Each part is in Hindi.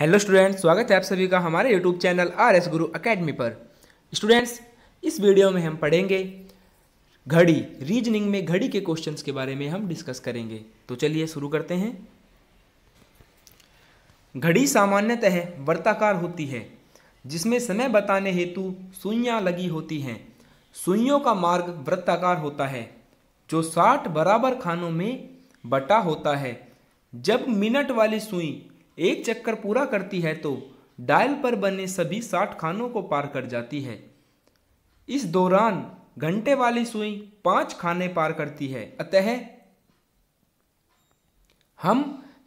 हेलो स्टूडेंट्स स्वागत है आप सभी का हमारे YouTube channel R S Guru academy पर स्टूडेंट्स इस वीडियो में हम पढ़ेंगे घड़ी रीजनिंग में घड़ी के क्वेश्चंस के बारे में हम डिस्कस करेंगे तो चलिए शुरू करते हैं घड़ी सामान्यतः वर्ताकार होती है जिसमें समय बताने हेतु सुइयाँ लगी होती हैं सुइयों का मार्ग वृत्ताकार होता है जो साठ बराबर खानों में बटा होता है जब मिनट वाली सुई एक चक्कर पूरा करती है तो डायल पर बने सभी साठ खानों को पार कर जाती है इस दौरान घंटे वाली सुई पांच खाने पार करती है अतः हम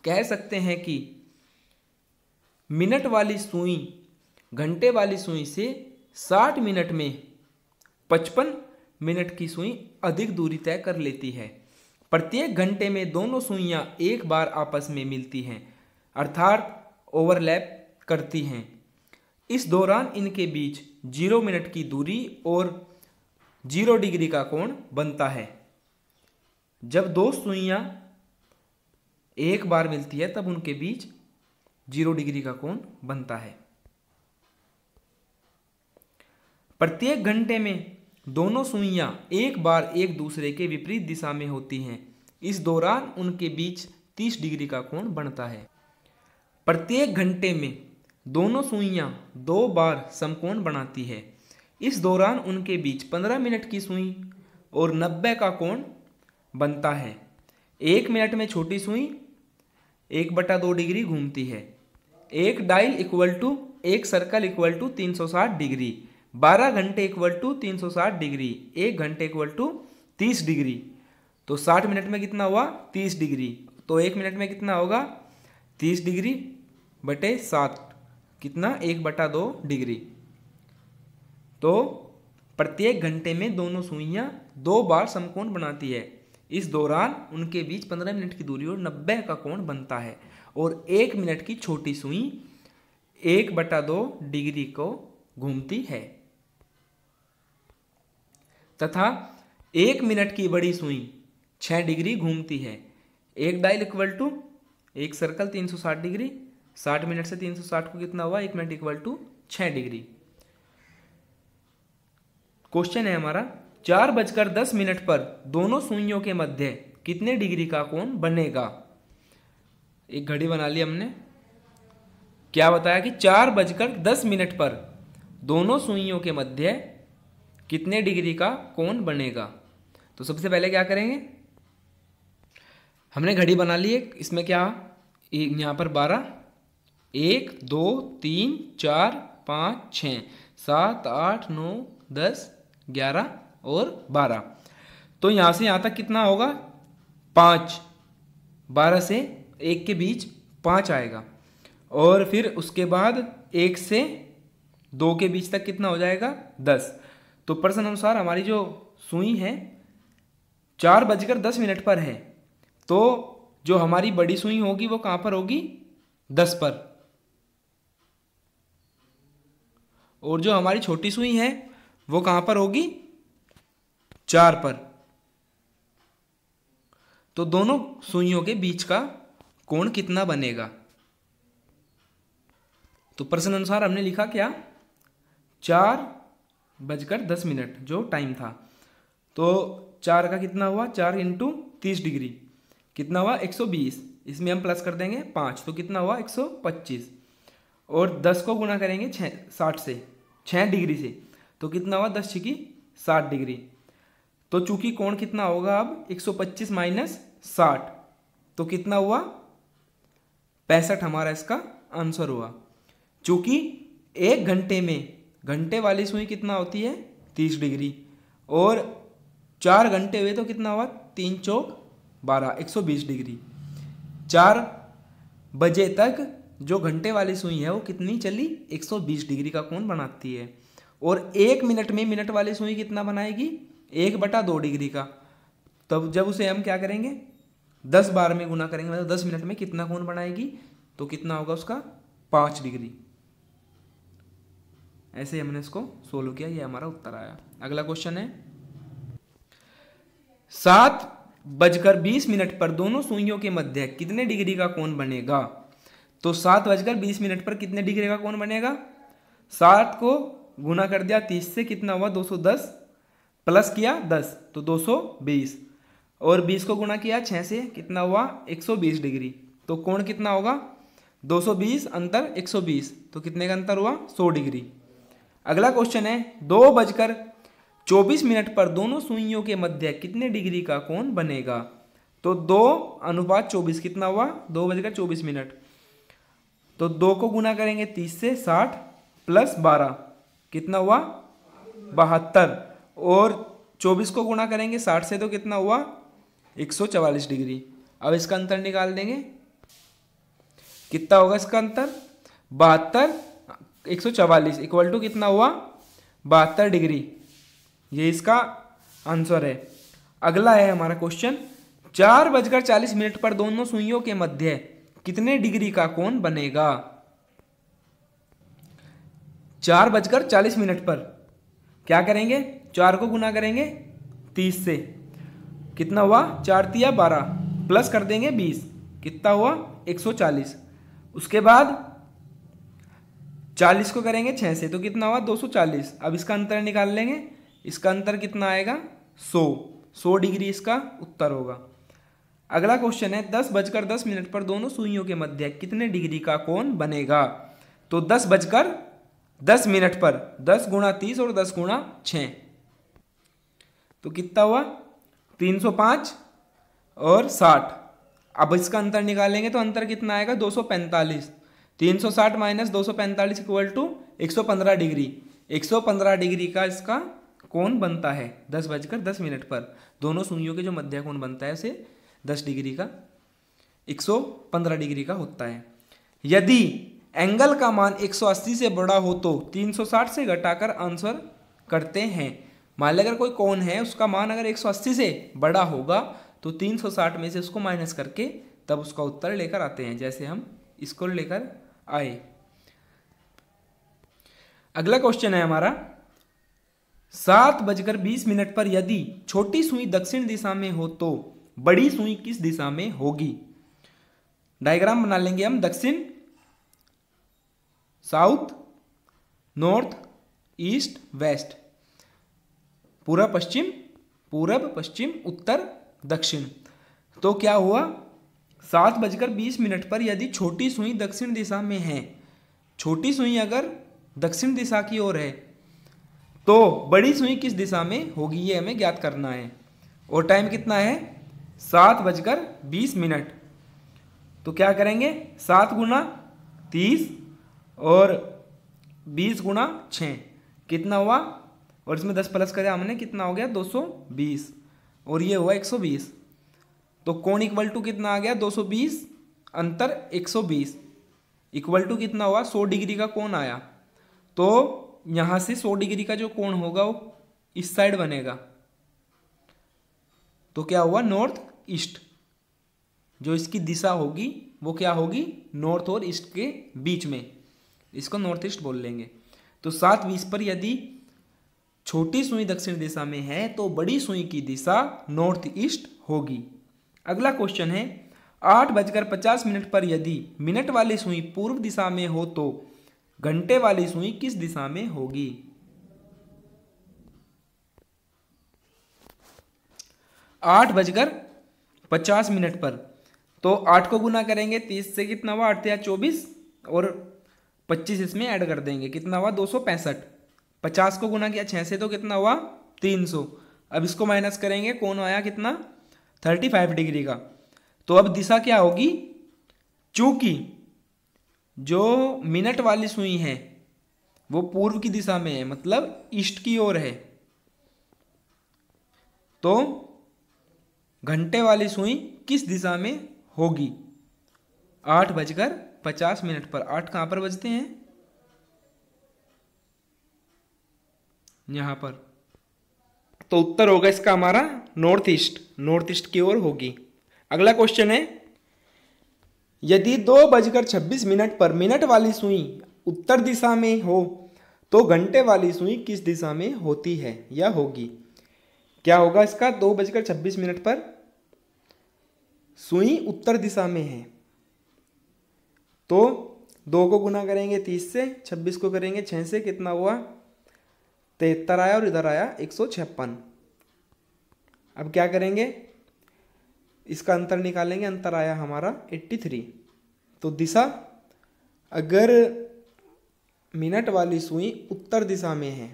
कह सकते हैं कि मिनट वाली सुई घंटे वाली सुई से साठ मिनट में पचपन मिनट की सुई अधिक दूरी तय कर लेती है प्रत्येक घंटे में दोनों सुइयां एक बार आपस में मिलती हैं अर्थात ओवरलैप करती हैं इस दौरान इनके बीच जीरो मिनट की दूरी और जीरो डिग्री का कोण बनता है जब दो सुइयाँ एक बार मिलती है तब उनके बीच जीरो डिग्री का कोण बनता है प्रत्येक घंटे में दोनों सुइयाँ एक बार एक दूसरे के विपरीत दिशा में होती हैं इस दौरान उनके बीच तीस डिग्री का कोण बनता है प्रत्येक घंटे में दोनों सुइयाँ दो बार समकोण बनाती है इस दौरान उनके बीच पंद्रह मिनट की सुई और नब्बे का कोण बनता है एक मिनट में छोटी सुई एक बटा दो डिग्री घूमती है एक डायल इक्वल टू एक सर्कल इक्वल टू तीन सौ साठ डिग्री बारह घंटे इक्वल टू तीन सौ साठ डिग्री एक घंटे इक्वल टू तीस डिग्री तो साठ मिनट में कितना हुआ तीस डिग्री तो एक मिनट में कितना होगा तीस डिग्री बटे सात कितना एक बटा दो डिग्री तो प्रत्येक घंटे में दोनों सुइयाँ दो बार समकोण बनाती है इस दौरान उनके बीच पंद्रह मिनट की दूरी और नब्बे का कोण बनता है और एक मिनट की छोटी सुई एक बटा दो डिग्री को घूमती है तथा एक मिनट की बड़ी सुई छः डिग्री घूमती है एक डायल इक्वल टू एक सर्कल 360 डिग्री 60 मिनट से 360 को कितना हुआ एक मिनट इक्वल टू छः डिग्री क्वेश्चन है हमारा चार बजकर दस मिनट पर दोनों सुइयों के मध्य कितने डिग्री का कोण बनेगा एक घड़ी बना ली हमने क्या बताया कि चार बजकर दस मिनट पर दोनों सुइयों के मध्य कितने डिग्री का कोण बनेगा तो सबसे पहले क्या करेंगे हमने घड़ी बना ली एक इसमें क्या एक यहाँ पर बारह एक दो तीन चार पाँच छ सात आठ नौ दस ग्यारह और बारह तो यहाँ से यहाँ तक कितना होगा पाँच बारह से एक के बीच पाँच आएगा और फिर उसके बाद एक से दो के बीच तक कितना हो जाएगा दस तो प्रश्न अनुसार हमारी जो सुई है चार बजकर दस मिनट पर है तो जो हमारी बड़ी सुई होगी वो कहां पर होगी दस पर और जो हमारी छोटी सुई है वो कहां पर होगी चार पर तो दोनों सुइयों के बीच का कोण कितना बनेगा तो प्रश्न अनुसार हमने लिखा क्या चार बजकर दस मिनट जो टाइम था तो चार का कितना हुआ चार इंटू तीस डिग्री कितना हुआ 120 इसमें हम प्लस कर देंगे पाँच तो कितना हुआ 125 और 10 को गुना करेंगे छः साठ से छः डिग्री से तो कितना हुआ दस छिकी साठ डिग्री तो चूंकि कोण कितना होगा अब 125 माइनस साठ तो कितना हुआ पैंसठ हमारा इसका आंसर हुआ चूंकि एक घंटे में घंटे वाली सुई कितना होती है तीस डिग्री और चार घंटे हुए तो कितना हुआ तीन चौक बारह एक सौ बीस डिग्री चार बजे तक जो घंटे वाली सुई है वो कितनी चली एक सौ बीस डिग्री का कोण बनाती है और एक मिनट में मिनट वाली सुई कितना बनाएगी एक बटा दो डिग्री का तब जब उसे हम क्या करेंगे दस बार में गुना करेंगे मतलब दस मिनट में कितना कोण बनाएगी तो कितना होगा उसका पाँच डिग्री ऐसे ही हमने इसको सोल्व किया ये हमारा उत्तर आया अगला क्वेश्चन है सात बजकर बीस मिनट पर दोनों सुइयों के मध्य कितने डिग्री का कोण बनेगा तो सात बजकर बीस मिनट पर कितने डिग्री का कोण बनेगा सात को गुना कर दिया तीस से कितना हुआ दो सौ दस प्लस किया दस तो दो सौ बीस और बीस को गुना किया छः से कितना हुआ एक सौ बीस डिग्री तो कोण कितना होगा दो सौ बीस अंतर एक सौ बीस तो कितने का अंतर हुआ सौ डिग्री अगला क्वेश्चन है दो बजकर 24 मिनट पर दोनों सुइयों के मध्य कितने डिग्री का कोण बनेगा तो दो अनुपात चौबीस कितना हुआ दो बजकर चौबीस मिनट तो दो को गुना करेंगे तीस से साठ प्लस बारह कितना हुआ बहत्तर और चौबीस को गुना करेंगे साठ से तो कितना हुआ एक सौ चवालीस डिग्री अब इसका अंतर निकाल देंगे कितना होगा इसका अंतर बहत्तर एक सौ चवालीस इक्वल टू कितना हुआ बहत्तर डिग्री ये इसका आंसर है अगला है हमारा क्वेश्चन चार बजकर चालीस मिनट पर दोनों सुइयों के मध्य कितने डिग्री का कोण बनेगा चार बजकर चालीस मिनट पर क्या करेंगे चार को गुना करेंगे तीस से कितना हुआ चार तिया बारह प्लस कर देंगे बीस कितना हुआ एक सौ चालीस उसके बाद चालीस को करेंगे छः से तो कितना हुआ दो सौ चालीस अब इसका अंतर निकाल लेंगे इसका अंतर कितना आएगा सौ सौ डिग्री इसका उत्तर होगा अगला क्वेश्चन है दस बजकर दस मिनट पर दोनों सुइयों के मध्य कितने डिग्री का कोण बनेगा तो दस बजकर दस मिनट पर दस गुणा तीस और दस गुणा छ तो कितना हुआ तीन सौ पांच और साठ अब इसका अंतर निकालेंगे तो अंतर कितना आएगा दो सौ पैंतालीस तीन सौ साठ माइनस दो सौ पैंतालीस इक्वल टू एक सौ पंद्रह डिग्री एक सौ पंद्रह डिग्री का इसका कोण बनता है दस बजकर दस मिनट पर दोनों सुइयों के जो मध्य कोण बनता है उसे दस डिग्री का एक सौ पंद्रह डिग्री का होता है यदि एंगल का मान एक सौ अस्सी से बड़ा हो तो तीन सौ साठ से घटाकर आंसर करते हैं मान लिया अगर कोई कोण है उसका मान अगर एक सौ अस्सी से बड़ा होगा तो तीन सौ साठ में से उसको माइनस करके तब उसका उत्तर लेकर आते हैं जैसे हम इसको लेकर आए अगला क्वेश्चन है हमारा सात बजकर बीस मिनट पर यदि छोटी सुई दक्षिण दिशा में हो तो बड़ी सुई किस दिशा में होगी डायग्राम बना लेंगे हम दक्षिण साउथ नॉर्थ ईस्ट वेस्ट पूरा पश्चिम पूरब पश्चिम उत्तर दक्षिण तो क्या हुआ सात बजकर बीस मिनट पर यदि छोटी सुई दक्षिण दिशा में है छोटी सुई अगर दक्षिण दिशा की ओर है तो बड़ी सुई किस दिशा में होगी ये हमें ज्ञात करना है और टाइम कितना है सात बजकर बीस मिनट तो क्या करेंगे सात गुना तीस और बीस गुना छः कितना हुआ और इसमें दस प्लस करें हमने कितना हो गया दो सौ बीस और ये हुआ एक सौ बीस तो कौन इक्वल टू कितना आ गया दो सौ बीस अंतर एक सौ बीस इक्वल टू कितना हुआ सौ डिग्री का कौन आया तो यहां से सौ डिग्री का जो कोण होगा वो इस साइड बनेगा तो क्या हुआ नॉर्थ ईस्ट जो इसकी दिशा होगी वो क्या होगी नॉर्थ और ईस्ट के बीच में इसको नॉर्थ ईस्ट बोल लेंगे तो सात बीस पर यदि छोटी सुई दक्षिण दिशा में है तो बड़ी सुई की दिशा नॉर्थ ईस्ट होगी अगला क्वेश्चन है आठ बजकर पचास मिनट पर यदि मिनट वाली सुई पूर्व दिशा में हो तो घंटे वाली सुई किस दिशा में होगी आठ बजकर पचास मिनट पर तो आठ को गुना करेंगे तीस से कितना हुआ आठ या चौबीस और पच्चीस इसमें ऐड कर देंगे कितना हुआ दो सौ पैंसठ पचास को गुना किया छः से तो कितना हुआ तीन सौ अब इसको माइनस करेंगे कौन आया कितना थर्टी फाइव डिग्री का तो अब दिशा क्या होगी चूंकि जो मिनट वाली सुई है वो पूर्व की दिशा में है मतलब ईस्ट की ओर है तो घंटे वाली सुई किस दिशा में होगी आठ बजकर पचास मिनट पर आठ कहां पर बजते हैं यहां पर तो उत्तर होगा इसका हमारा नॉर्थ ईस्ट नॉर्थ ईस्ट की ओर होगी अगला क्वेश्चन है यदि दो बजकर छब्बीस मिनट पर मिनट वाली सुई उत्तर दिशा में हो तो घंटे वाली सुई किस दिशा में होती है या होगी क्या होगा इसका दो बजकर छब्बीस मिनट पर सुई उत्तर दिशा में है तो दो को गुना करेंगे तीस से छब्बीस को करेंगे छः से कितना हुआ तिहत्तर आया और इधर आया एक सौ छप्पन अब क्या करेंगे इसका अंतर निकालेंगे अंतर आया हमारा 83 तो दिशा अगर मिनट वाली सुई उत्तर दिशा में है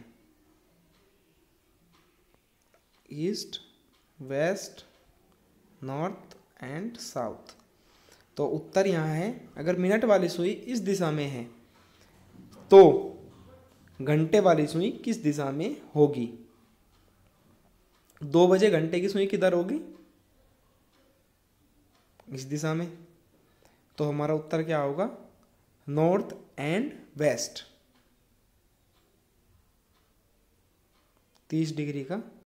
east west north and south तो उत्तर यहाँ है अगर मिनट वाली सुई इस दिशा में है तो घंटे वाली सुई किस दिशा में होगी दो बजे घंटे की सुई किधर होगी इस दिशा में तो हमारा उत्तर क्या होगा नॉर्थ एंड वेस्ट तीस डिग्री का